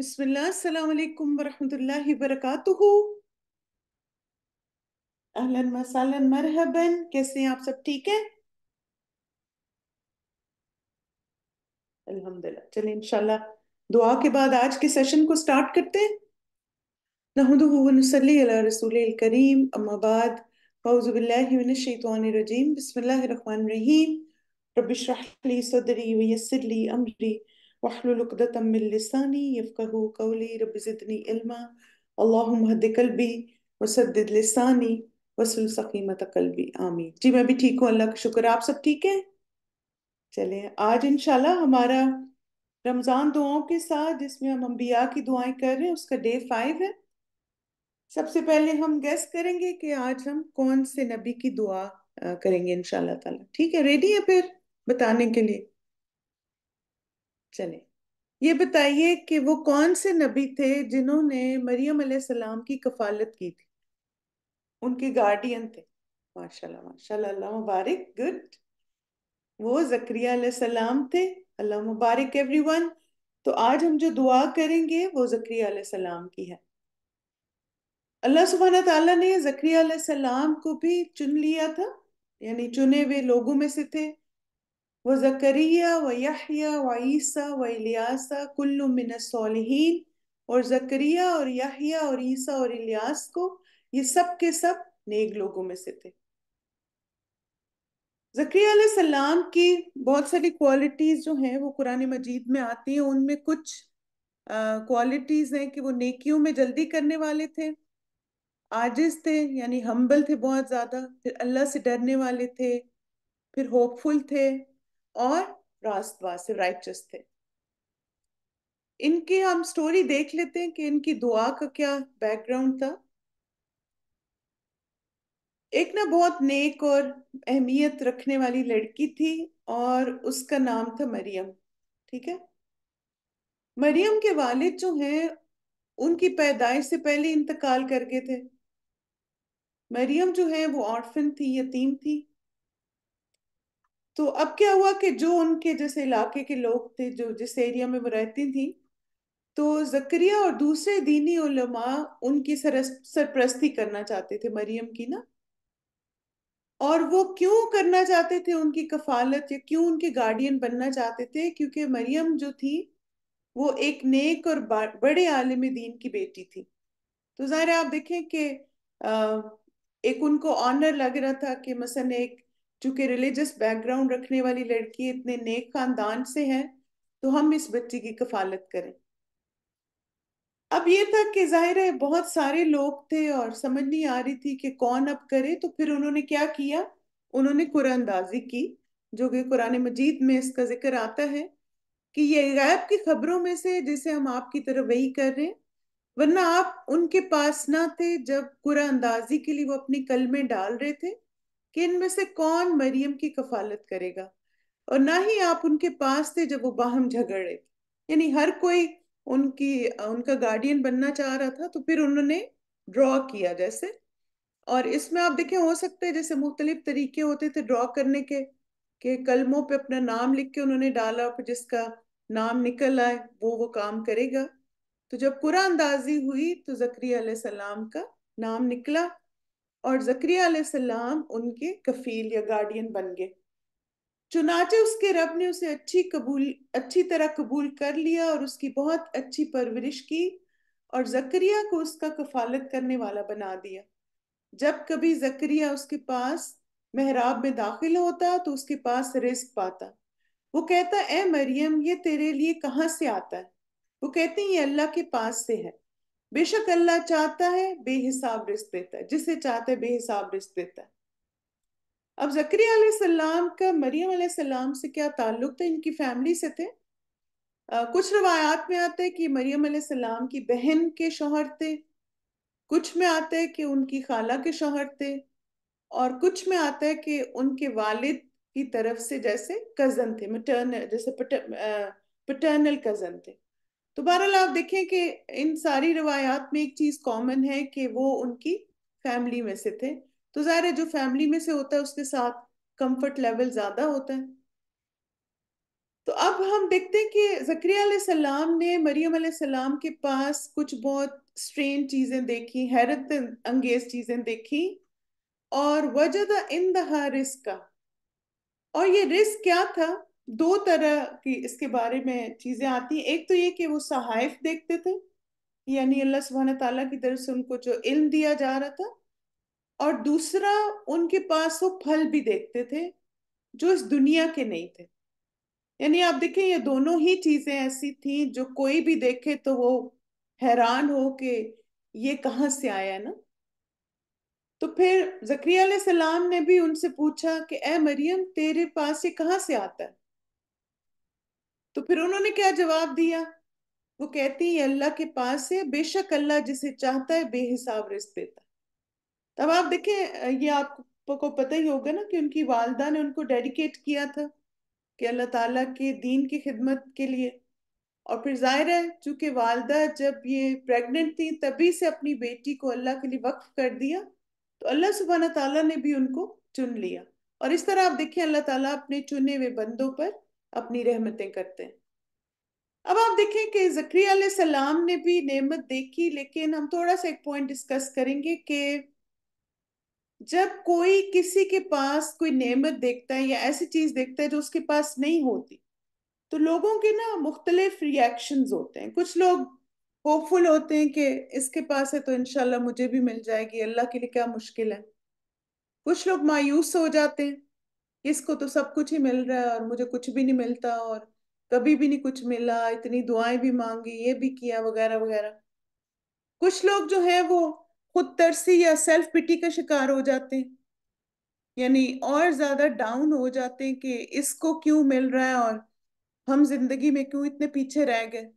बिस्मिल्लाम वरहमतुल्लाहि वरकातुहू अहलन मसालन मरहबन कैसे हैं आप सब ठीक है अल्हम्दुलिल्लाह चलिए इंशाल्लाह दुआ के बाद आज के सेशन को स्टार्ट करते हैं नहमदली रसूल करीम अम्माबाद फ़ौज़बिल्लिमिनशैतवानरजीम बसमीम रबिशरली सदरी वयसरली अमरी واحلل عقدة من لساني يفقه قولي رب زدني علما اللهم हद قلبي वसदद लिसानी वसल सकीमत कलबी आमीन जी मैं भी ठीक हूँ अल्लाह का शुक्र आप सब ठीक हैं चले आज इंशाल्लाह हमारा रमज़ान दुआओं के साथ जिसमें हम अम्बिया की दुआएं कर रहे हैं उसका डे फाइव है सबसे पहले हम गेस करेंगे कि आज हम कौन से नबी की दुआ करेंगे इंशाल्लाह ताला ठीक है रेडी है फिर बताने के लिए चले ये बताइए कि वो कौन से नबी थे जिन्होंने मरियम सलाम की कफालत की थी उनके गार्डियन थे माशाल्लाह माशाल्लाह अल्लाह मुबारक गुड वो जक्रिया सलाम थे अल्लाह मुबारक एवरीवन तो आज हम जो दुआ करेंगे वो जक्रिया सलाम की है अल्लाह सुबहाना तला ने जक्रिया सलाम को भी चुन लिया था यानी चुने हुए लोगों में से थे वक़्रिया व यहिया व ईसा व इलियासा कुल्लु मिन सालिहीन और जक्रिया और यहिया और ईसा और इलियास को ये सब के सब नेक लोगों में से थे जक्रिया सलाम की बहुत सारी क्वालिटीज़ जो हैं वो कुरान मजीद में आती हैं उनमें कुछ क्वालिटीज़ हैं कि वो नेकियों में जल्दी करने वाले थे आजिज थे यानी हम्बल थे बहुत ज़्यादा फिर अल्लाह से डरने वाले थे फिर होपफुल थे और रास्तवास राइटस थे इनके हम स्टोरी देख लेते हैं कि इनकी दुआ का क्या बैकग्राउंड था एक ना बहुत नेक और अहमियत रखने वाली लड़की थी और उसका नाम था मरियम ठीक है मरियम के वालिद जो हैं उनकी पैदाइश से पहले इंतकाल कर गए थे मरियम जो है वो ऑर्फन थी यतीम थी तो अब क्या हुआ कि जो उनके जैसे इलाके के लोग थे जो जिस एरिया में वो रहती थी तो जक्रिया और दूसरे दीनी उलमा उनकी सरस सरप्रस्ती करना चाहते थे मरियम की ना और वो क्यों करना चाहते थे उनकी कफालत या क्यों उनके गार्डियन बनना चाहते थे क्योंकि मरियम जो थी वो एक नेक और बड़े आलिम दीन की बेटी थी तो ज़ाहिर आप देखें कि एक उनको ऑनर लग रहा था कि मसन एक चूंकि रिलीजियस बैकग्राउंड रखने वाली लड़की इतने नेक खानदान से है तो हम इस बच्ची की कफालत करें अब ये था कि जाहिर है बहुत सारे लोग थे और समझ नहीं आ रही थी कि कौन अब करे तो फिर उन्होंने क्या किया उन्होंने कुरानंदाजी की जो कि कुरान मजीद में इसका जिक्र आता है कि ये गैब की खबरों में से जिसे हम आपकी तरफ वही कर रहे हैं वरना आप उनके पास ना थे जब कुरानंदाजी के लिए वो अपनी कलमें डाल रहे थे कि इनमें से कौन मरियम की कफालत करेगा और ना ही आप उनके पास थे जब वो बाहम झगड़े यानी हर कोई उनकी उनका गार्डियन बनना चाह रहा था तो फिर उन्होंने ड्रॉ किया जैसे और इसमें आप देखें हो सकते हैं जैसे मुख्तलिफ तरीके होते थे ड्रॉ करने के के कलमों पे अपना नाम लिख के उन्होंने डाला और जिसका नाम निकल आए वो वो काम करेगा तो जब कुरा अंदाजी हुई तो जक्रिया सलाम का नाम निकला और जक्रिया उनके कफील या गार्डियन बन गए चुनाचे उसके रब ने उसे अच्छी कबूल अच्छी तरह कबूल कर लिया और उसकी बहुत अच्छी परवरिश की और जक्रिया को उसका कफालत करने वाला बना दिया जब कभी जक्रिया उसके पास मेहराब में दाखिल होता तो उसके पास रिस्क पाता वो कहता ए मरियम ये तेरे लिए कहाँ से आता है वो कहती ये अल्लाह के पास से है बेशक अल्लाह चाहता है बेहिसाब रिस्क देता है जिसे चाहता है बेहिसाब रिस्क देता है अब जक्रिया सलाम का मरियम सलाम से क्या ताल्लुक था इनकी फैमिली से थे आ, कुछ रवायात में आते हैं कि मरियम सलाम की बहन के शोहर थे कुछ में आते हैं कि उनकी खाला के शोहर थे और कुछ में आता है कि उनके वालिद की तरफ से जैसे कजन थे मटर्नल जैसे पटर्नल कजन थे तो बहरहाल आप देखें कि इन सारी रवायात में एक चीज कॉमन है कि वो उनकी फैमिली में से थे तो जाहिर है जो फैमिली में से होता है उसके साथ कंफर्ट लेवल ज्यादा होता है तो अब हम देखते हैं कि जक्रिया सलाम ने मरियम सलाम के पास कुछ बहुत स्ट्रेन चीजें देखी हैरत अंगेज चीजें देखी और वजह इन दहा रिस्क का और ये रिस्क क्या था दो तरह की इसके बारे में चीजें आती हैं एक तो ये कि वो सहाइफ देखते थे यानी अल्लाह सुबहान तला की तरफ से उनको जो इल्म दिया जा रहा था और दूसरा उनके पास वो फल भी देखते थे जो इस दुनिया के नहीं थे यानी आप देखें ये दोनों ही चीजें ऐसी थी जो कोई भी देखे तो वो हैरान हो के ये कहाँ से आया ना तो फिर जक्रिया सलाम ने भी उनसे पूछा कि ए मरियम तेरे पास ये कहाँ से आता है तो फिर उन्होंने क्या जवाब दिया वो कहती है अल्लाह के पास है बेशक अल्लाह जिसे चाहता है बेहिसाब रिस्क देता तब आप देखें ये आपको पता ही होगा ना कि उनकी वालदा ने उनको डेडिकेट किया था कि अल्लाह ताला के दीन की खिदमत के लिए और फिर जाहिर है चूंकि वालदा जब ये प्रेग्नेंट थी तभी से अपनी बेटी को अल्लाह के लिए वक्फ कर दिया तो अल्लाह सुबहाना तला ने भी उनको चुन लिया और इस तरह आप देखें अल्लाह ताला अपने चुने हुए बंदों पर अपनी रहमतें करते हैं अब आप देखें कि जक्रिया सलाम ने भी नेमत देखी लेकिन हम थोड़ा सा एक पॉइंट डिस्कस करेंगे कि जब कोई किसी के पास कोई नेमत देखता है या ऐसी चीज देखता है जो उसके पास नहीं होती तो लोगों के ना मुख्तलिफ रिएक्शन होते हैं कुछ लोग होपफुल होते हैं कि इसके पास है तो इनशाला मुझे भी मिल जाएगी अल्लाह के लिए क्या मुश्किल है कुछ लोग मायूस हो जाते हैं इसको तो सब कुछ ही मिल रहा है और मुझे कुछ भी नहीं मिलता और कभी भी नहीं कुछ मिला इतनी दुआएं भी मांगी ये भी किया वगैरह वगैरह कुछ लोग जो है वो खुद तरसी या सेल्फ पिटी का शिकार हो जाते हैं यानी और ज्यादा डाउन हो जाते हैं कि इसको क्यों मिल रहा है और हम जिंदगी में क्यों इतने पीछे रह गए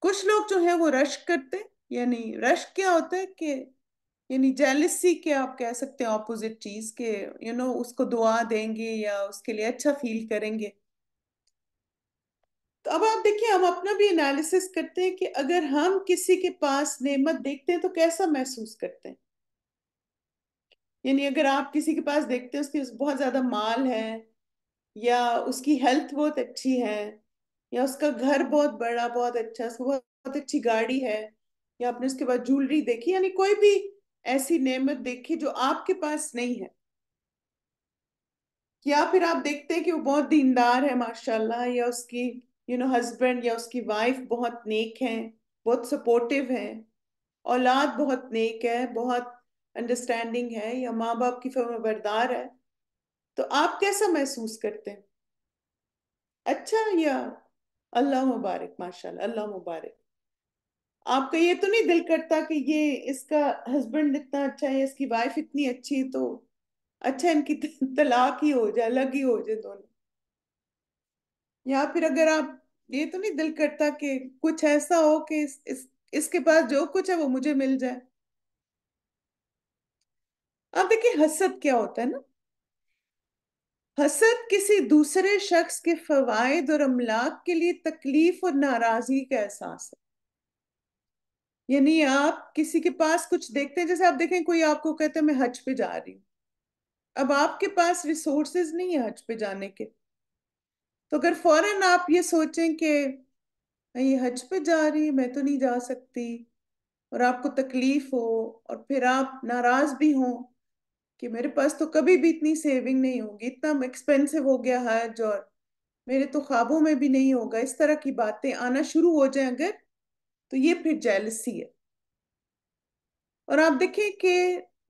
कुछ लोग जो है वो रश करते यानी रश क्या होता है कि यानी जेलसी के आप कह सकते हैं ऑपोजिट चीज के यू you नो know, उसको दुआ देंगे या उसके लिए अच्छा फील करेंगे तो अब आप देखिए हम अपना भी एनालिसिस करते हैं कि अगर हम किसी के पास नेमत देखते हैं तो कैसा महसूस करते हैं यानी अगर आप किसी के पास देखते हैं उसकी बहुत ज्यादा माल है या उसकी हेल्थ बहुत अच्छी है या उसका घर बहुत बड़ा बहुत अच्छा उसको बहुत अच्छी गाड़ी है या आपने उसके बाद ज्वेलरी देखी यानी कोई भी ऐसी नेमत देखी जो आपके पास नहीं है या फिर आप देखते हैं कि वो बहुत दीनदार है माशाल्लाह या उसकी यू नो हस्बैंड या उसकी वाइफ बहुत नेक है बहुत सपोर्टिव है औलाद बहुत नेक है बहुत अंडरस्टैंडिंग है या माँ बाप की फर्मबरदार है तो आप कैसा महसूस करते हैं अच्छा या अल्लाह मुबारक माशाल्लाह अल्लाह मुबारक आपका ये तो नहीं दिल करता कि ये इसका हस्बैंड इतना अच्छा है इसकी वाइफ इतनी अच्छी तो अच्छा इनकी तलाक ही हो जाए अलग ही हो जाए दोनों या फिर अगर आप ये तो नहीं दिल करता कि कुछ ऐसा हो कि इस, इस इसके पास जो कुछ है वो मुझे मिल जाए अब देखिए हसद क्या होता है ना हसद किसी दूसरे शख्स के फवायद और अमलाक के लिए तकलीफ और नाराजगी का एहसास है यानी आप किसी के पास कुछ देखते हैं जैसे आप देखें कोई आपको कहते हैं मैं हज पे जा रही हूँ अब आपके पास रिसोर्सेज नहीं है हज पे जाने के तो अगर फौरन आप ये सोचें कि ये हज पे जा रही मैं तो नहीं जा सकती और आपको तकलीफ हो और फिर आप नाराज भी हों कि मेरे पास तो कभी भी इतनी सेविंग नहीं होगी इतना एक्सपेंसिव हो गया हज और मेरे तो ख्वाबों में भी नहीं होगा इस तरह की बातें आना शुरू हो जाए अगर तो ये फिर जेलसी है और आप देखें कि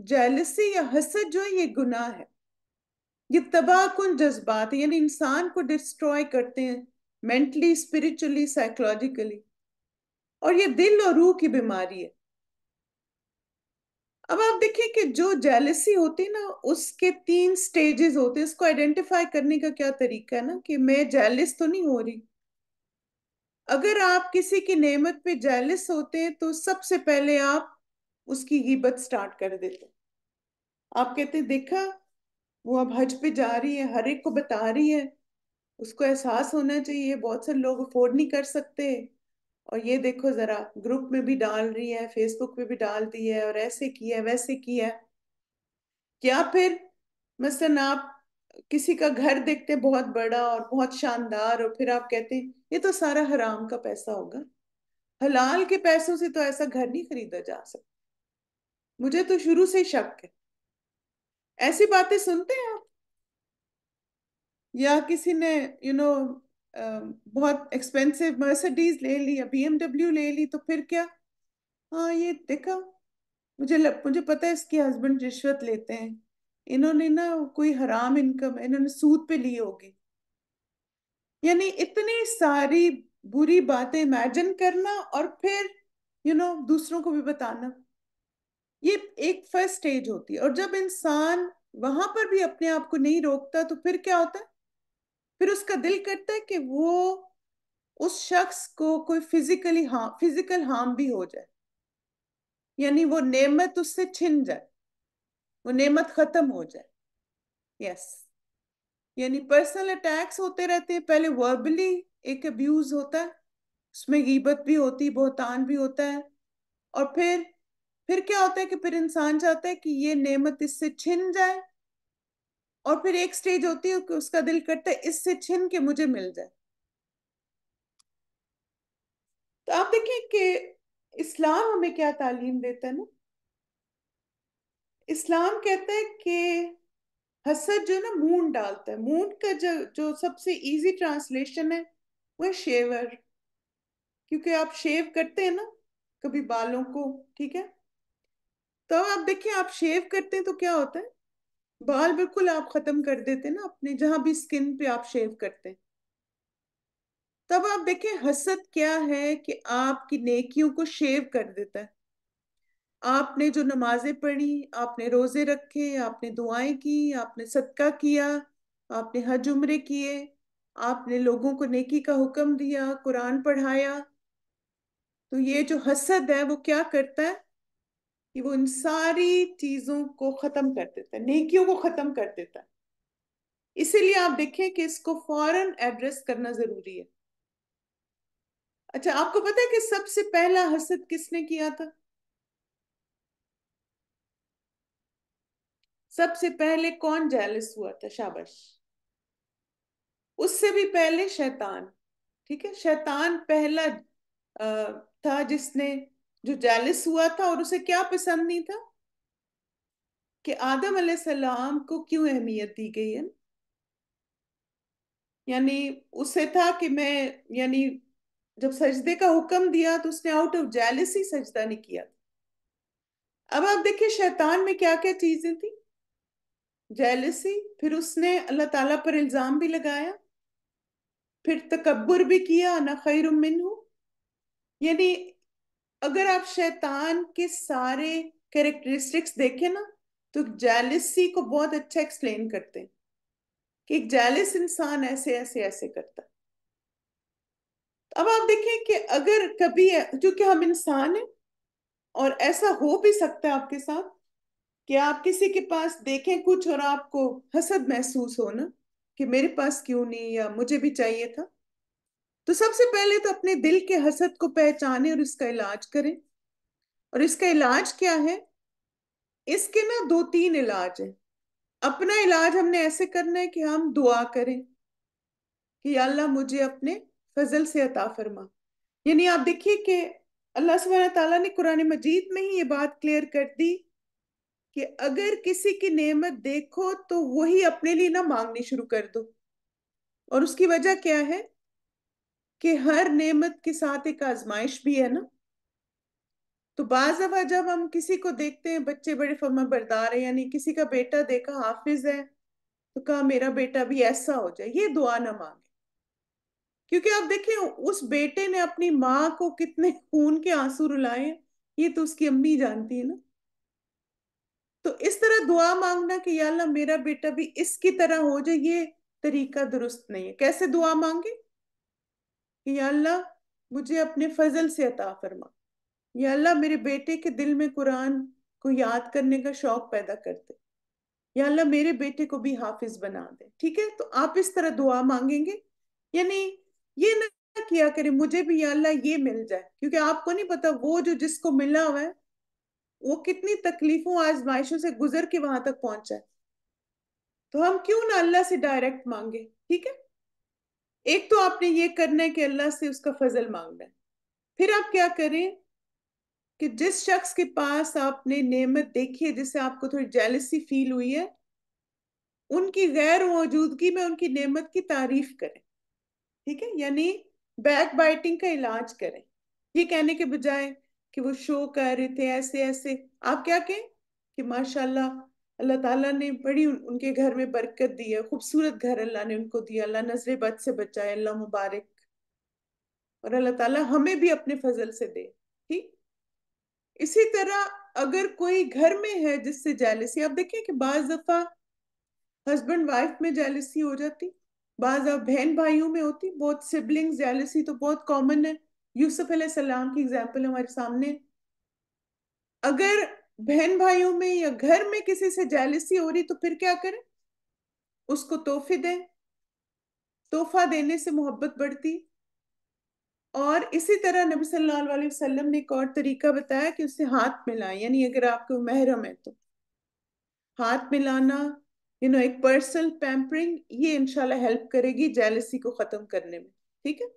जेलसी या हसद जो है ये गुनाह है ये तबाह कन जज्बात है यानी इंसान को डिस्ट्रॉय करते हैं मेंटली स्पिरिचुअली साइकोलॉजिकली और ये दिल और रूह की बीमारी है अब आप देखें कि जो जेलसी होती है ना उसके तीन स्टेजेस होते हैं इसको आइडेंटिफाई करने का क्या तरीका है ना कि मैं जेलिस तो नहीं हो रही अगर आप किसी की नेमत पे जैलिस होते हैं तो सबसे पहले आप उसकी हिबत स्टार्ट कर देते आप कहते देखा वो अब हज पे जा रही है हर एक को बता रही है उसको एहसास होना चाहिए बहुत से लोग अफोर्ड नहीं कर सकते और ये देखो ज़रा ग्रुप में भी डाल रही है फेसबुक पे भी डाल दी है और ऐसे किया है वैसे किया है क्या फिर मसलन आप किसी का घर देखते बहुत बड़ा और बहुत शानदार और फिर आप कहते हैं ये तो सारा हराम का पैसा होगा हलाल के पैसों से तो ऐसा घर नहीं खरीदा जा सकता मुझे तो शुरू से शक है ऐसी बातें सुनते हैं आप या किसी ने यू you नो know, बहुत एक्सपेंसिव मर्सिडीज ले ली या बीएमडब्ल्यू ले ली तो फिर क्या हाँ ये देखा मुझे लग, मुझे पता है इसके हस्बैंड रिश्वत लेते हैं इन्होंने ना कोई हराम इनकम इन्होंने सूद पे ली होगी यानी इतनी सारी बुरी बातें इमेजिन करना और फिर यू you नो know, दूसरों को भी बताना ये एक फर्स्ट स्टेज होती है और जब इंसान वहां पर भी अपने आप को नहीं रोकता तो फिर क्या होता है फिर उसका दिल करता है कि वो उस शख्स को कोई फिजिकली हार्म फिजिकल हार्म भी हो जाए यानी वो नेमत उससे छिन जाए वो नेमत खत्म हो जाए यस यानी पर्सनल अटैक्स होते रहते हैं पहले वर्बली एक अब्यूज होता है उसमें गीबत भी होती बहुतान भी होता है और फिर फिर क्या होता है कि फिर इंसान चाहता है कि ये नेमत इससे छिन जाए और फिर एक स्टेज होती है कि उसका दिल करता है इससे छिन के मुझे मिल जाए तो आप देखिए कि इस्लाम हमें क्या तालीम देता है ना इस्लाम कहता है कि हसद जो ना मून डालता है मून का जो जो सबसे इजी ट्रांसलेशन है वो है शेवर क्योंकि आप शेव करते हैं ना कभी बालों को ठीक है तो आप देखिए आप शेव करते हैं तो क्या होता है बाल बिल्कुल आप खत्म कर देते हैं ना अपने जहां भी स्किन पे आप शेव करते हैं तब आप देखें हसद क्या है कि आपकी नेकियों को शेव कर देता है आपने जो नमाजें पढ़ी आपने रोजे रखे आपने दुआएं की आपने सदका किया आपने हज उम्रे किए आपने लोगों को नेकी का हुक्म दिया कुरान पढ़ाया तो ये जो हसद है वो क्या करता है कि वो इन सारी चीजों को खत्म कर देता है नेकियों को खत्म कर देता है इसीलिए आप देखें कि इसको फौरन एड्रेस करना जरूरी है अच्छा आपको पता है कि सबसे पहला हसद किसने किया था सबसे पहले कौन जैलिस हुआ था शाबाश उससे भी पहले शैतान ठीक है शैतान पहला था जिसने जो जैलिस हुआ था और उसे क्या पसंद नहीं था कि आदम सलाम को क्यों अहमियत दी गई है यानी उसे था कि मैं यानी जब सजदे का हुक्म दिया तो उसने आउट ऑफ जैलिस ही सजदा नहीं किया अब आप देखिए शैतान में क्या क्या चीजें थी जेलसी फिर उसने अल्लाह ताला पर इल्ज़ाम भी लगाया फिर तकबर भी किया ना खैर यानी अगर आप शैतान के सारे कैरेक्टरिस्टिक्स देखें ना तो जेलसी को बहुत अच्छा एक्सप्लेन करते हैं कि एक जेलिस इंसान ऐसे ऐसे ऐसे करता अब आप देखें कि अगर कभी क्योंकि हम इंसान हैं और ऐसा हो भी सकता है आपके साथ कि आप किसी के पास देखें कुछ और आपको हसद महसूस हो ना कि मेरे पास क्यों नहीं या मुझे भी चाहिए था तो सबसे पहले तो अपने दिल के हसद को पहचाने और इसका इलाज करें और इसका इलाज क्या है इसके ना दो तीन इलाज है अपना इलाज हमने ऐसे करना है कि हम दुआ करें कि अल्लाह मुझे अपने फजल से अता फरमा यानी आप देखिए कि अल्लाह सुबह तला ने कुरान मजीद में ही ये बात क्लियर कर दी कि अगर किसी की नेमत देखो तो वही अपने लिए ना मांगनी शुरू कर दो और उसकी वजह क्या है कि हर नेमत के साथ एक आजमाइश भी है ना तो बाज जब हम किसी को देखते हैं बच्चे बड़े फर्मा बरदार है यानी किसी का बेटा देखा हाफिज है तो कहा मेरा बेटा भी ऐसा हो जाए ये दुआ ना मांगे क्योंकि आप देखिए उस बेटे ने अपनी माँ को कितने खून के आंसू रुलाए ये तो उसकी अम्मी जानती है ना तो इस तरह दुआ मांगना कि या अल्लाह मेरा बेटा भी इसकी तरह हो जाए ये तरीका दुरुस्त नहीं है कैसे दुआ मांगे कि या अल्लाह मुझे अपने फजल से अता फरमा या अल्लाह मेरे बेटे के दिल में कुरान को याद करने का शौक पैदा कर दे या अल्लाह मेरे बेटे को भी हाफिज बना दे ठीक है तो आप इस तरह दुआ मांगेंगे यानी ये ना किया करें मुझे भी या अल्लाह ये मिल जाए क्योंकि आपको नहीं पता वो जो जिसको मिला हुआ है वो कितनी तकलीफों आजमाइशों से गुजर के वहां तक पहुंचा है तो हम क्यों ना अल्लाह से डायरेक्ट मांगे ठीक है एक तो आपने ये करना है कि अल्लाह से उसका फजल मांगना है फिर आप क्या करें कि जिस शख्स के पास आपने नेमत देखी है जिससे आपको थोड़ी जेलसी फील हुई है उनकी गैर मौजूदगी में उनकी नेमत की तारीफ करें ठीक है यानी बैक बाइटिंग का इलाज करें ये कहने के बजाय कि वो शो कर रहे थे ऐसे ऐसे आप क्या कहें कि माशाल्लाह अल्लाह ताला ने बड़ी उनके घर में बरकत दी है खूबसूरत घर अल्लाह ने उनको दिया अल्लाह नजर बद से बचाए अल्लाह मुबारक और अल्लाह ताला हमें भी अपने फजल से दे ठीक इसी तरह अगर कोई घर में है जिससे जालसी आप देखें कि बाज दफा हस्बैंड वाइफ में जालसी हो जाती बाज बहन भाइयों में होती बहुत सिबलिंग जालसी तो बहुत कॉमन है यूसुफ सलाम की एग्जाम्पल हमारे सामने अगर बहन भाइयों में या घर में किसी से जालिसी हो रही तो फिर क्या करें उसको तोहफे दें तोहफा देने से मोहब्बत बढ़ती और इसी तरह नबी सल्लल्लाहु अलैहि वसल्लम ने एक और तरीका बताया कि उससे हाथ मिलाएं यानी अगर आपके महरम है तो हाथ मिलाना यू नो एक पर्सनल पैम्परिंग ये इनशाला हेल्प करेगी जेलसी को खत्म करने में ठीक है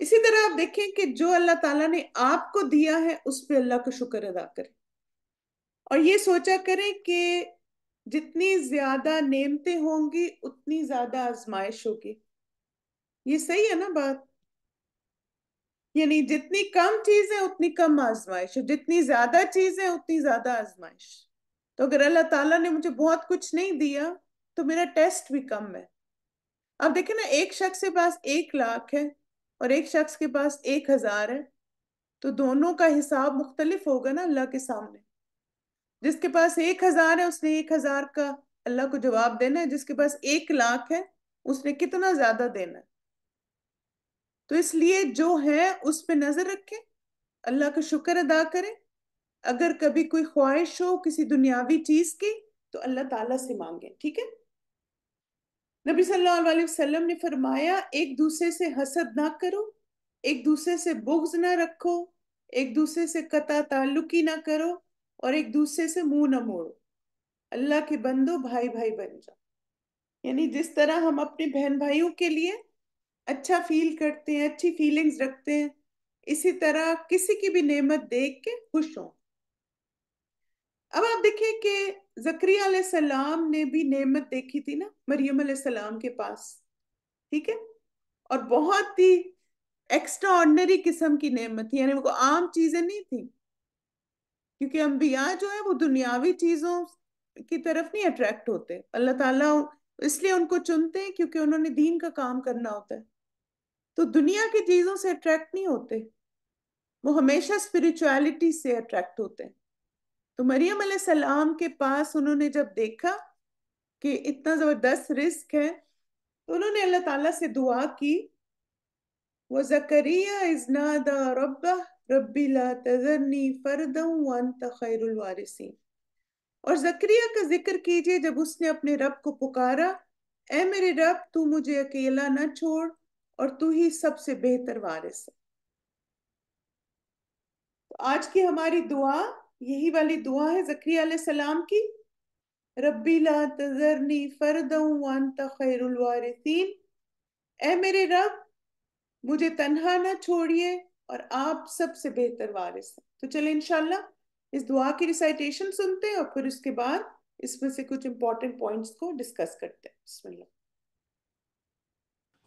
इसी तरह आप देखें कि जो अल्लाह ताला ने आपको दिया है उस पर अल्लाह का शुक्र अदा करें और ये सोचा करें कि जितनी ज्यादा नेमतें होंगी उतनी ज्यादा आजमाइश होगी ये सही है ना बात यानी जितनी कम चीज है उतनी कम आजमाइश जितनी ज्यादा चीज है उतनी ज्यादा आजमाइश तो अगर अल्लाह ताला ने मुझे बहुत कुछ नहीं दिया तो मेरा टेस्ट भी कम है अब देखे ना एक शख्स के पास एक लाख है और एक शख्स के पास एक हजार है तो दोनों का हिसाब मुख्तलिफ होगा ना अल्लाह के सामने जिसके पास एक हजार है उसने एक हजार का अल्लाह को जवाब देना है जिसके पास एक लाख है उसने कितना ज्यादा देना है तो इसलिए जो है उस पर नजर रखें अल्लाह का शुक्र अदा करें अगर कभी कोई ख्वाहिश हो किसी दुनियावी चीज की तो अल्लाह ताला से मांगे ठीक है नबी सल्लल्लाहु अलैहि वसल्लम ने फरमाया एक दूसरे से हसद ना करो एक दूसरे से बुग्ज ना रखो एक दूसरे से कता ताल्लुकी ना करो और एक दूसरे से मुंह ना मोड़ो अल्लाह के बंदो भाई भाई बन जाओ यानी जिस तरह हम अपने बहन भाइयों के लिए अच्छा फील करते हैं अच्छी फीलिंग्स रखते हैं इसी तरह किसी की भी नेमत देख के खुश हों अब आप देखिए कि जक्रिया सलाम ने भी नेमत देखी थी ना मरियम सलाम के पास ठीक है और बहुत ही एक्स्ट्रा ऑर्डनरी किस्म की नेमत थी यानी वो आम चीजें नहीं थी क्योंकि अम्बिया जो है वो दुनियावी चीजों की तरफ नहीं अट्रैक्ट होते अल्लाह ताला इसलिए उनको चुनते हैं क्योंकि उन्होंने दीन का काम करना होता है तो दुनिया की चीजों से अट्रैक्ट नहीं होते वो हमेशा स्पिरिचुअलिटी से अट्रैक्ट होते हैं तो मरियम सलाम के पास उन्होंने जब देखा कि इतना ज़बरदस्त रिस्क है तो उन्होंने अल्लाह ताला से दुआ की वो जकरिया इज ना रब्बी ला और जकरिया का जिक्र कीजिए जब उसने अपने रब को पुकारा ए मेरे रब तू मुझे अकेला न छोड़ और तू ही सबसे बेहतर वारिस है तो आज की हमारी दुआ यही वाली दुआ है जक्रिया सलाम की रब्बी ला तजरनी फरदीन ए मेरे रब मुझे तनहा ना छोड़िए और आप सबसे बेहतर वारिस तो चले इनशाला इस दुआ की रिसाइटेशन सुनते हैं और फिर उसके बाद इसमें से कुछ इंपॉर्टेंट पॉइंट्स को डिस्कस करते हैं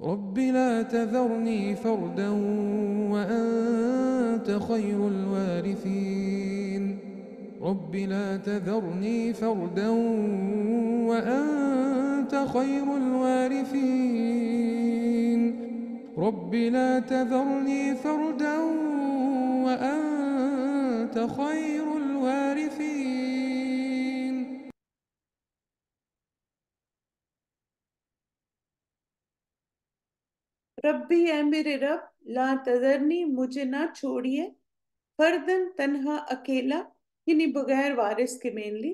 رب لا تذرني فردا وأنت خير الوارثين رب لا تذرني فردا وأنت خير الوارثين رب لا تذرني فردا وأنت خير الوارثين ربي يا میرے رب لا تذرني مجھے نہ چھوڑیے فردن تنہا اکیلا यानी बगैर वारिस के मेनली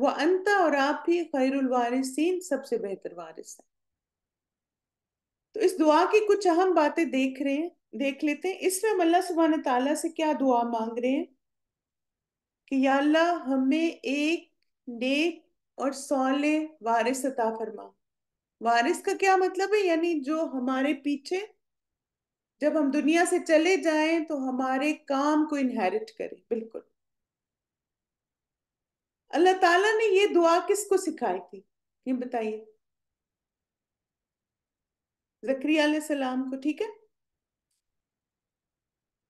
वो अंता और आप ही खैरुल वारिसीन सबसे बेहतर वारिस है तो इस दुआ की कुछ अहम बातें देख रहे हैं देख लेते हैं इसमें हम अल्लाह सुबहान तला से क्या दुआ मांग रहे हैं कि या अल्लाह हमें एक नेक और सौले वारिस अता फरमा वारिस का क्या मतलब है यानी जो हमारे पीछे जब हम दुनिया से चले जाएं तो हमारे काम को इनहेरिट करें बिल्कुल अल्लाह ताला ने ये दुआ किसको सिखाई थी ये बताइए जक्रिया सलाम को ठीक है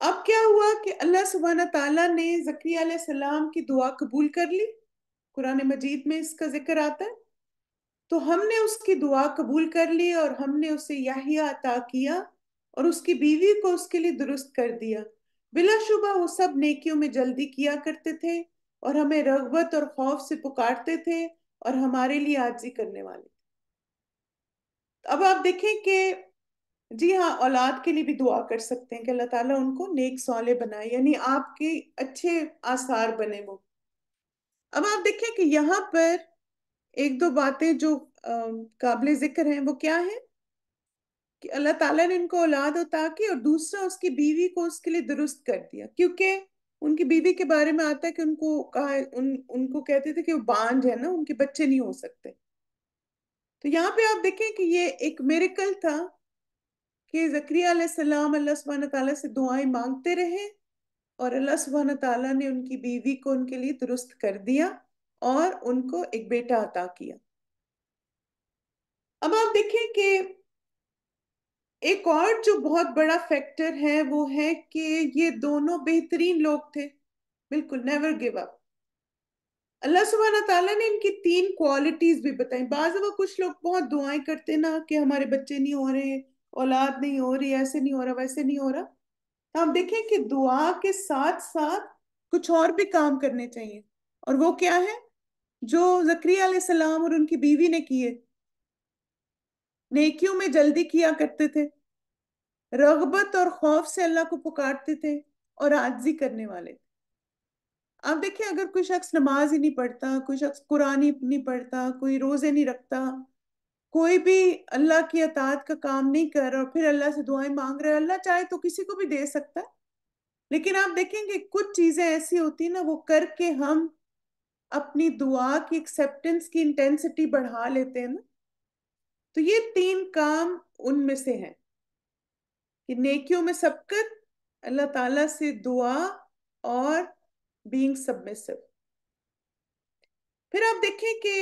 अब क्या हुआ कि अल्लाह सुबहाना ताला ने जक्रिया सलाम की दुआ कबूल कर ली कुरान मजीद में इसका जिक्र आता है तो हमने उसकी दुआ कबूल कर ली और हमने उसे याहिया अता किया और उसकी बीवी को उसके लिए दुरुस्त कर दिया बिलाशुबा वो सब नेकियों में जल्दी किया करते थे और हमें रगबत और खौफ से पुकारते थे और हमारे लिए आजी करने वाले थे अब आप देखें कि जी हाँ औलाद के लिए भी दुआ कर सकते हैं कि अल्लाह ताला उनको नेक सौले बनाए यानी आपके अच्छे आसार बने वो अब आप देखें कि यहाँ पर एक दो बातें जो काबिल जिक्र हैं वो क्या है कि अल्लाह ताला ने इनको औलाद की और दूसरा उसकी बीवी को उसके लिए दुरुस्त कर दिया क्योंकि उनकी बीवी के बारे में आता है कि उनको कहा उन उनको कहते थे कि वो बांझ है ना उनके बच्चे नहीं हो सकते तो यहाँ पे आप देखें कि ये एक मेरिकल था कि जक्रिया सलाम अल्लाह सुबहान तला से दुआएं मांगते रहे और अल्लाह सुबहान तला ने उनकी बीवी को उनके लिए दुरुस्त कर दिया और उनको एक बेटा अता किया अब आप देखें कि एक और जो बहुत बड़ा फैक्टर है वो है कि ये दोनों बेहतरीन लोग थे बिल्कुल नेवर गिव अप अल्लाह सुबहाना तला ने इनकी तीन क्वालिटीज भी बताई बाज कुछ लोग बहुत दुआएं करते ना कि हमारे बच्चे नहीं हो रहे औलाद नहीं हो रही ऐसे नहीं हो रहा वैसे नहीं हो रहा तो हम देखें कि दुआ के साथ साथ कुछ और भी काम करने चाहिए और वो क्या है जो जक्रिया सलाम और उनकी बीवी ने किए नेकियों में जल्दी किया करते थे रगबत और खौफ से अल्लाह को पुकारते थे और आजी करने वाले थे आप देखिए अगर कोई शख्स नमाज ही नहीं पढ़ता कोई शख्स कुरान ही नहीं पढ़ता कोई रोजे नहीं रखता कोई भी अल्लाह की अतात का काम नहीं कर और फिर अल्लाह से दुआएं मांग रहे अल्लाह चाहे तो किसी को भी दे सकता है लेकिन आप देखेंगे कुछ चीजें ऐसी होती ना वो करके हम अपनी दुआ की एक्सेप्टेंस की इंटेंसिटी बढ़ा लेते हैं ना तो ये तीन काम उनमें से हैं कि नेकियों में सबकत अल्लाह ताला से दुआ और बीइंग सबमिसिव फिर आप देखें कि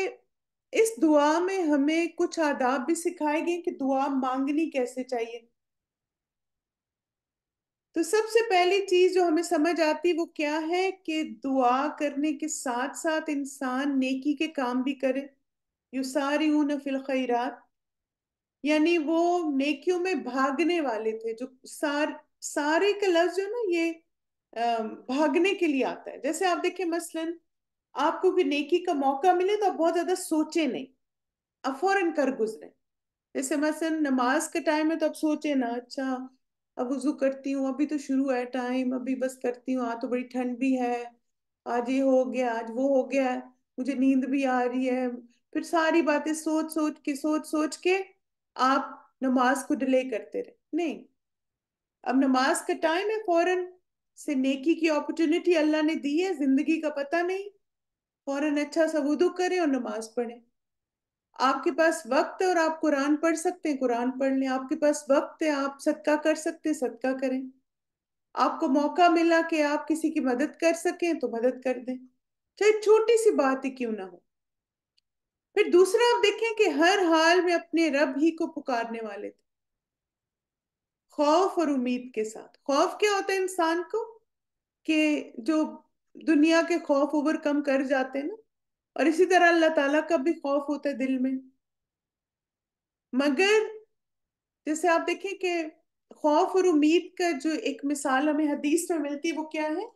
इस दुआ में हमें कुछ आदाब भी सिखाए गए कि दुआ मांगनी कैसे चाहिए तो सबसे पहली चीज जो हमें समझ आती वो क्या है कि दुआ करने के साथ साथ इंसान नेकी के काम भी करे यू सारी फिल खैरात यानी वो नेकियों में भागने वाले थे जो सार सारे का लफ्ज जो ना ये भागने के लिए आता है जैसे आप देखिए मसलन आपको भी नेकी का मौका मिले तो आप बहुत ज्यादा सोचे नहीं आप फौरन कर गुजरे जैसे मसलन नमाज के टाइम है तो आप सोचे ना अच्छा अब वजू करती हूँ अभी तो शुरू है टाइम अभी बस करती हूँ हाँ तो बड़ी ठंड भी है आज ये हो गया आज वो हो गया मुझे नींद भी आ रही है फिर सारी बातें सोच सोच के सोच सोच के आप नमाज को डिले करते रहे नहीं अब नमाज का टाइम है फौरन से नेकी की अपॉर्चुनिटी अल्लाह ने दी है जिंदगी का पता नहीं फौरन अच्छा सा वुदू करें और नमाज पढ़े आपके पास वक्त है और आप कुरान पढ़ सकते हैं कुरान पढ़ लें आपके पास वक्त है आप सदका कर सकते हैं सदका करें आपको मौका मिला कि आप किसी की मदद कर सकें तो मदद कर दें चाहे छोटी सी बात ही क्यों ना हो फिर दूसरा आप देखें कि हर हाल में अपने रब ही को पुकारने वाले थे खौफ और उम्मीद के साथ खौफ क्या होता है इंसान को कि जो दुनिया के खौफ ओवरकम कर जाते हैं ना और इसी तरह अल्लाह ताला का भी खौफ होता है दिल में मगर जैसे आप देखें कि खौफ और उम्मीद का जो एक मिसाल हमें हदीस में मिलती है वो क्या है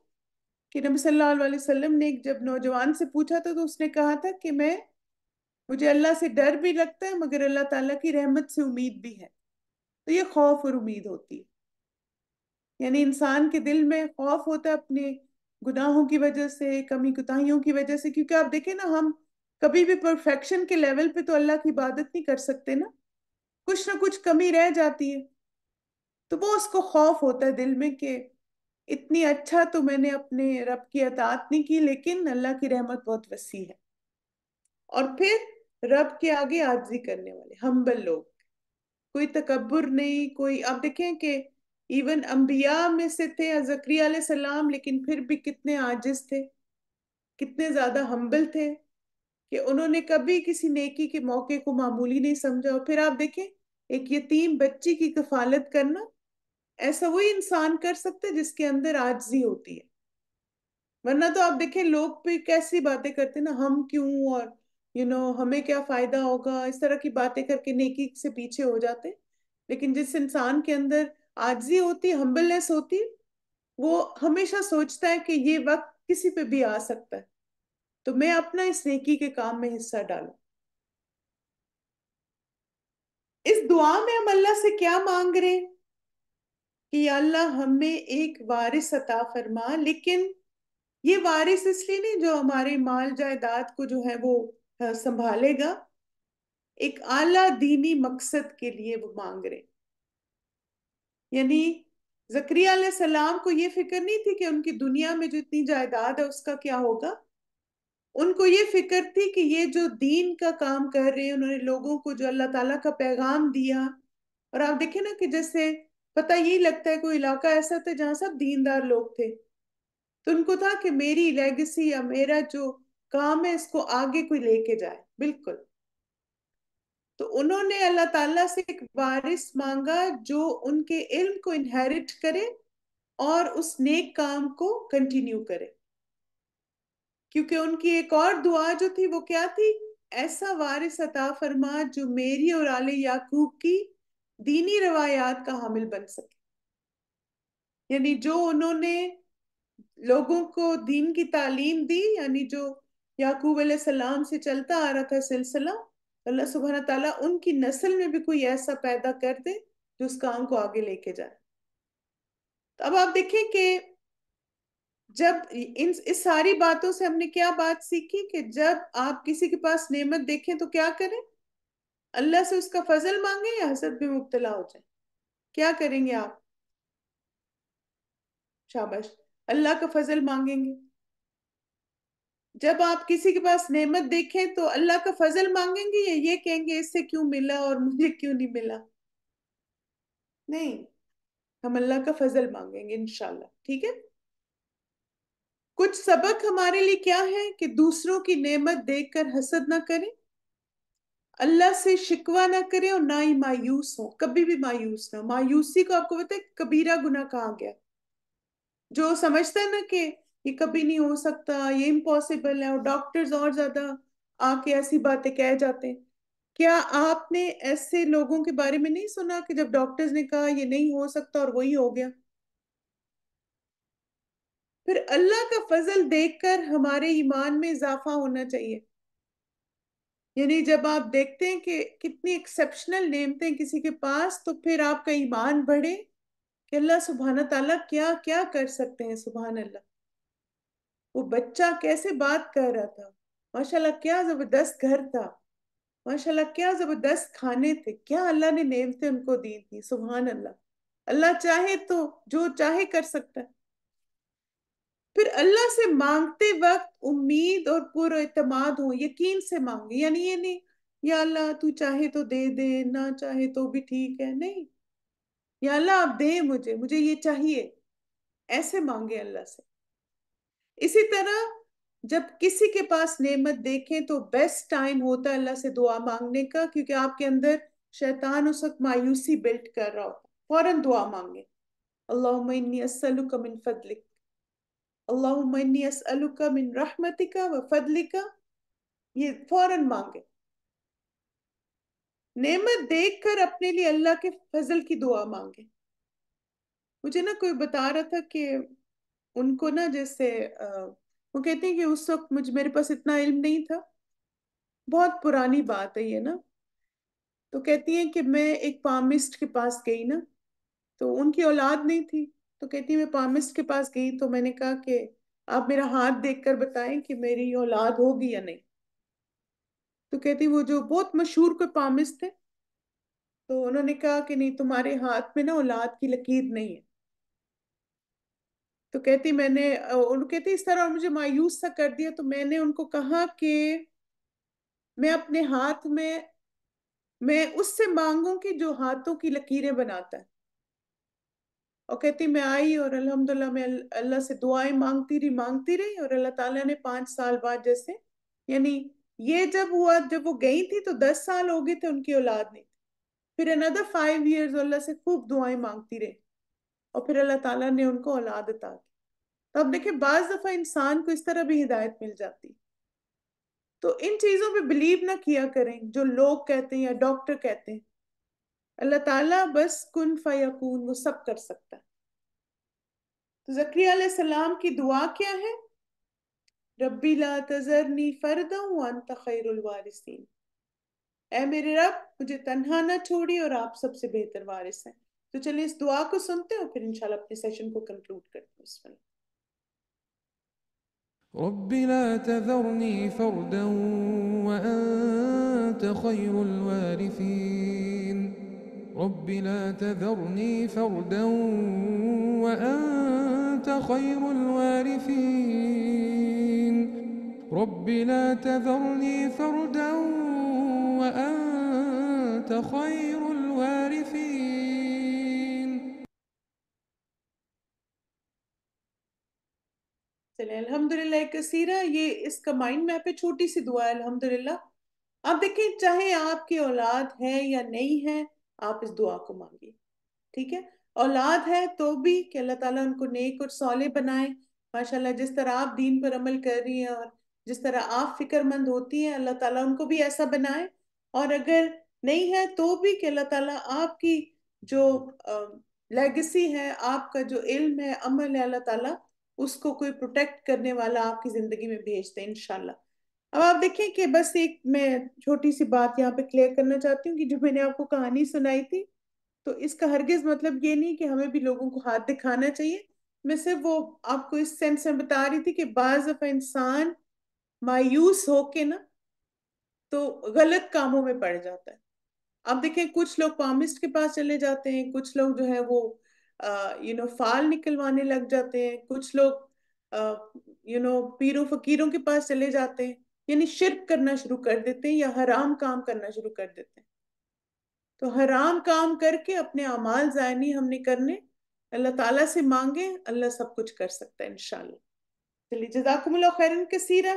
कि नबी सल्लल्लाहु अलैहि वसल्लम ने जब नौजवान से पूछा था तो उसने कहा था कि मैं मुझे अल्लाह से डर भी लगता है मगर अल्लाह ताला की रहमत से उम्मीद भी है तो ये खौफ और उम्मीद होती है यानी इंसान के दिल में खौफ होता है अपने गुनाहों की वजह से कमी कुताहियों की वजह से क्योंकि आप देखें ना हम कभी भी परफेक्शन के लेवल पे तो अल्लाह की इबादत नहीं कर सकते ना कुछ ना कुछ कमी रह जाती है तो वो उसको खौफ होता है दिल में कि इतनी अच्छा तो मैंने अपने रब की अतात नहीं की लेकिन अल्लाह की रहमत बहुत वसी है और फिर रब के आगे आजी करने वाले हम्बल लोग कोई तकबर नहीं कोई आप देखें कि इवन अम्बिया में से थे जक्रिया सलाम लेकिन फिर भी कितने आजिज थे कितने ज़्यादा हम्बल थे कि उन्होंने कभी किसी नेकी के मौके को मामूली नहीं समझा और फिर आप देखें एक यतीम बच्ची की कफालत करना ऐसा वही इंसान कर सकता है जिसके अंदर आजी होती है वरना तो आप देखें लोग भी कैसी बातें करते ना हम क्यों और यू नो हमें क्या फायदा होगा इस तरह की बातें करके नेकी से पीछे हो जाते लेकिन जिस इंसान के अंदर आजी होती हम्बलनेस होती वो हमेशा सोचता है कि ये वक्त किसी पे भी आ सकता है तो मैं अपना इस नेकी के काम में हिस्सा डालू इस दुआ में हम अल्लाह से क्या मांग रहे हैं कि अल्लाह हमें एक वारिस अता फरमा लेकिन ये वारिस इसलिए नहीं जो हमारे माल जायदाद को जो है वो संभालेगा एक आला दीनी मकसद के लिए वो मांग रहे यानी जक्रिया सलाम को ये फिक्र नहीं थी कि उनकी दुनिया में जो इतनी जायदाद है उसका क्या होगा उनको ये फिक्र थी कि ये जो दीन का काम कर रहे हैं उन्होंने लोगों को जो अल्लाह ताला का पैगाम दिया और आप देखें ना कि जैसे पता यही लगता है कोई इलाका ऐसा था जहाँ सब दीनदार लोग थे तो उनको था कि मेरी लेगेसी या मेरा जो काम है इसको आगे कोई लेके जाए बिल्कुल तो उन्होंने अल्लाह ताला से एक वारिस मांगा जो उनके इल्म को इनहेरिट करे और उस नेक काम को कंटिन्यू करे क्योंकि उनकी एक और दुआ जो थी वो क्या थी ऐसा वारिस अता फरमा जो मेरी और आले याकूब की दीनी रवायात का हामिल बन सके यानी जो उन्होंने लोगों को दीन की तालीम दी यानी जो याकूब सलाम से चलता आ रहा था सिलसिला अल्लाह सुबहाना तला उनकी नस्ल में भी कोई ऐसा पैदा कर दे जो उस काम को आगे लेके जाए तो अब आप देखें कि जब इन इस सारी बातों से हमने क्या बात सीखी कि जब आप किसी के पास नेमत देखें तो क्या करें अल्लाह से उसका फजल मांगे या हसद भी मुबतला हो जाए क्या करेंगे आप शाबाश अल्लाह का फजल मांगेंगे जब आप किसी के पास नेमत देखें तो अल्लाह का फजल मांगेंगे या ये कहेंगे इससे क्यों मिला और मुझे क्यों नहीं मिला नहीं हम अल्लाह का फजल मांगेंगे इनशाला ठीक है कुछ सबक हमारे लिए क्या है कि दूसरों की नेमत देखकर हसद ना करें अल्लाह से शिकवा ना करें और ना ही मायूस हो कभी भी मायूस ना मायूसी को आपको पता है कबीरा गुना कहा गया जो समझता है ना कि ये कभी नहीं हो सकता ये इम्पॉसिबल है और डॉक्टर्स और ज्यादा आके ऐसी बातें कह जाते हैं क्या आपने ऐसे लोगों के बारे में नहीं सुना कि जब डॉक्टर्स ने कहा ये नहीं हो सकता और वही हो गया फिर अल्लाह का फजल देखकर हमारे ईमान में इजाफा होना चाहिए यानी जब आप देखते हैं कि कितनी एक्सेप्शनल नेमते हैं किसी के पास तो फिर आपका ईमान बढ़े कि अल्लाह सुबहाना तला क्या क्या कर सकते हैं सुबहान अल्लाह वो बच्चा कैसे बात कर रहा था माशाल्लाह क्या जबरदस्त घर था माशाल्लाह क्या जबरदस्त खाने थे क्या अल्लाह ने नेमतें उनको दी थी सुबहान अल्लाह अल्लाह चाहे तो जो चाहे कर सकता है फिर अल्लाह से मांगते वक्त उम्मीद और पूरा हो यकीन से मांगे यानी ये नहीं या अल्लाह तू चाहे तो दे दे ना चाहे तो भी ठीक है नहीं या अल्लाह आप दे मुझे मुझे ये चाहिए ऐसे मांगे अल्लाह से इसी तरह जब किसी के पास नेमत देखें तो बेस्ट टाइम होता है अल्लाह से दुआ मांगने का क्योंकि आपके अंदर शैतान उस वक्त मायूसी बिल्ट कर रहा होता है फौरन दुआ मांगे रहमतिका व फदलिका ये फौरन मांगे नेमत देखकर अपने लिए अल्लाह के फजल की दुआ मांगे मुझे ना कोई बता रहा था कि उनको ना जैसे वो कहते हैं कि उस वक्त मुझ मेरे पास इतना इल्म नहीं था बहुत पुरानी बात है ये ना तो कहती हैं कि मैं एक पामिस्ट के पास गई ना तो उनकी औलाद नहीं थी तो कहती है मैं पामिस्ट के पास गई तो मैंने कहा कि आप मेरा हाथ देखकर बताएं कि मेरी औलाद होगी या नहीं तो कहती वो जो बहुत मशहूर कोई पामिस्ट थे तो उन्होंने कहा कि नहीं तुम्हारे हाथ में ना औलाद की लकीर नहीं है तो कहती मैंने उनको कहती इस तरह मुझे मायूस सा कर दिया तो मैंने उनको कहा कि मैं अपने हाथ में मैं उससे मांगू कि जो हाथों की लकीरें बनाता है और कहती मैं आई और अल्हम्दुलिल्लाह मैं अल्लाह से दुआएं मांगती रही मांगती रही और अल्लाह ताला ने पांच साल बाद जैसे यानी ये जब हुआ जब वो गई थी तो दस साल हो गए थे उनकी औलाद नहीं फिर अनदर फाइव ईयर्स अल्लाह से खूब दुआएं मांगती रही और फिर अल्लाह ताला ने उनको औलाद अता की तो आप देखें बाज दफ़ा इंसान को इस तरह भी हिदायत मिल जाती तो इन चीज़ों पे बिलीव ना किया करें जो लोग कहते हैं या डॉक्टर कहते हैं अल्लाह ताला बस कुन फ़याकून वो सब कर सकता है तो जक्रिया सलाम की दुआ क्या है रब्बी ला तजरनी फर्द ए मेरे रब मुझे तन्हा ना छोड़ी और आप सबसे बेहतर वारिस हैं तो चलिए इस दुआ को सुनते हैं फिर इंशाल्लाह अपने सेशन को कंक्लूड करते हैं इसमें رب لا تذرني فردا وأنت خير الوارثين رب لا تذرني فردا وأنت خير الوارثين رب لا تذرني فردا وأنت خير الوارثين अल्हम्दुलिल्लाह कसीरा ये इसका माइंड मैप है छोटी सी दुआ है अल्हम्दुलिल्लाह आप देखें चाहे आपकी औलाद है या नहीं है आप इस दुआ को मांगिए ठीक है औलाद है तो भी कि अल्लाह ताला उनको नेक और सौले बनाए माशाल्लाह जिस तरह आप दीन पर अमल कर रही हैं और जिस तरह आप फिक्रमंद होती हैं अल्लाह ताला उनको भी ऐसा बनाए और अगर नहीं है तो भी कि अल्लाह ताला आपकी जो लेगेसी है आपका जो इल्म है अमल है अल्लाह ताला उसको कोई प्रोटेक्ट करने वाला आपकी जिंदगी में भेजते हैं इनशाला अब आप देखें कि बस एक मैं छोटी सी बात यहाँ पे क्लियर करना चाहती हूँ कि जो मैंने आपको कहानी सुनाई थी तो इसका हरगिज मतलब ये नहीं कि हमें भी लोगों को हाथ दिखाना चाहिए मैं सिर्फ वो आपको इस सेंस में बता रही थी कि बाज इंसान मायूस होके ना तो गलत कामों में पड़ जाता है आप देखें कुछ लोग पामिस्ट के पास चले जाते हैं कुछ लोग जो है वो यू नो फाल निकलवाने लग जाते हैं कुछ लोग यू नो पीरों फकीरों के पास चले जाते हैं यानी शिरक करना शुरू कर देते हैं या हराम काम करना शुरू कर देते हैं तो हराम काम करके अपने अमाल जायनी हमने करने अल्लाह ताला से मांगे अल्लाह सब कुछ कर सकता है इनशाला चलिए जजाकमल खैरन कसीरा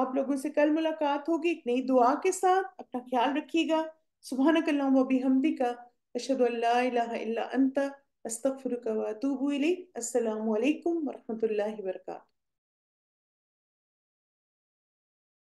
आप लोगों से कल मुलाकात होगी एक नई दुआ के साथ अपना ख्याल रखिएगा सुबह नकल्ला वबी हमदी का अशद अंता أستغفرك وأتوب اليك السلام عليكم ورحمة الله وبركاته